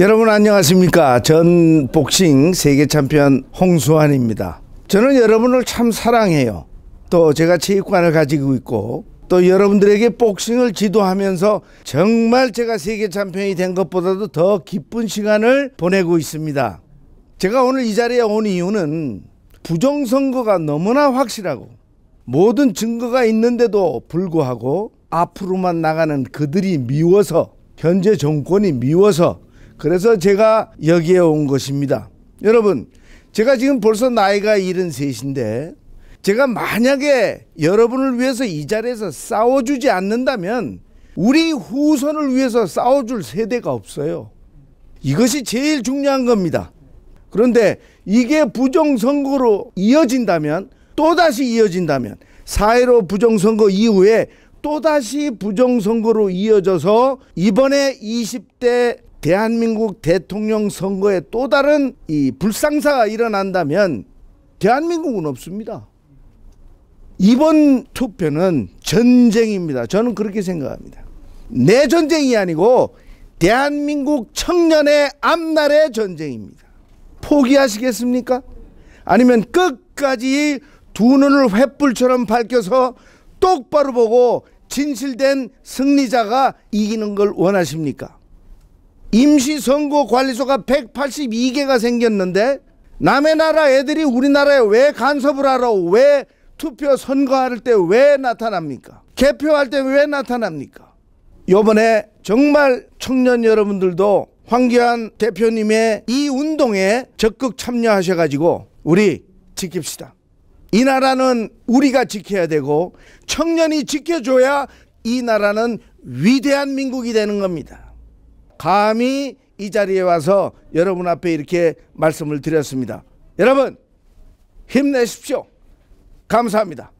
여러분 안녕하십니까? 전 복싱 세계 챔피언 홍수환입니다. 저는 여러분을 참 사랑해요. 또 제가 체육관을 가지고 있고 또 여러분들에게 복싱을 지도하면서 정말 제가 세계 챔피언이 된 것보다도 더 기쁜 시간을 보내고 있습니다. 제가 오늘 이 자리에 온 이유는 부정선거가 너무나 확실하고 모든 증거가 있는데도 불구하고 앞으로만 나가는 그들이 미워서 현재 정권이 미워서 그래서 제가 여기에 온 것입니다. 여러분, 제가 지금 벌써 나이가 73인데 제가 만약에 여러분을 위해서 이 자리에서 싸워주지 않는다면 우리 후손을 위해서 싸워줄 세대가 없어요. 이것이 제일 중요한 겁니다. 그런데 이게 부정선거로 이어진다면 또다시 이어진다면 사회로 부정선거 이후에 또다시 부정선거로 이어져서 이번에 20대 대한민국 대통령 선거에 또 다른 이 불상사가 일어난다면 대한민국은 없습니다. 이번 투표는 전쟁입니다. 저는 그렇게 생각합니다. 내 전쟁이 아니고 대한민국 청년의 앞날의 전쟁입니다. 포기하시겠습니까? 아니면 끝까지 두 눈을 횃불처럼 밝혀서 똑바로 보고 진실된 승리자가 이기는 걸 원하십니까? 임시선거관리소가 182개가 생겼는데 남의 나라 애들이 우리나라에 왜 간섭을 하러 왜 투표 선거할 때 왜 나타납니까? 개표할 때 왜 나타납니까? 요번에 정말 청년 여러분들도 황교안 대표님의 이 운동에 적극 참여하셔가지고 우리 지킵시다. 이 나라는 우리가 지켜야 되고 청년이 지켜줘야 이 나라는 위대한 민국이 되는 겁니다. 감히 이 자리에 와서 여러분 앞에 이렇게 말씀을 드렸습니다. 여러분 힘내십시오. 감사합니다.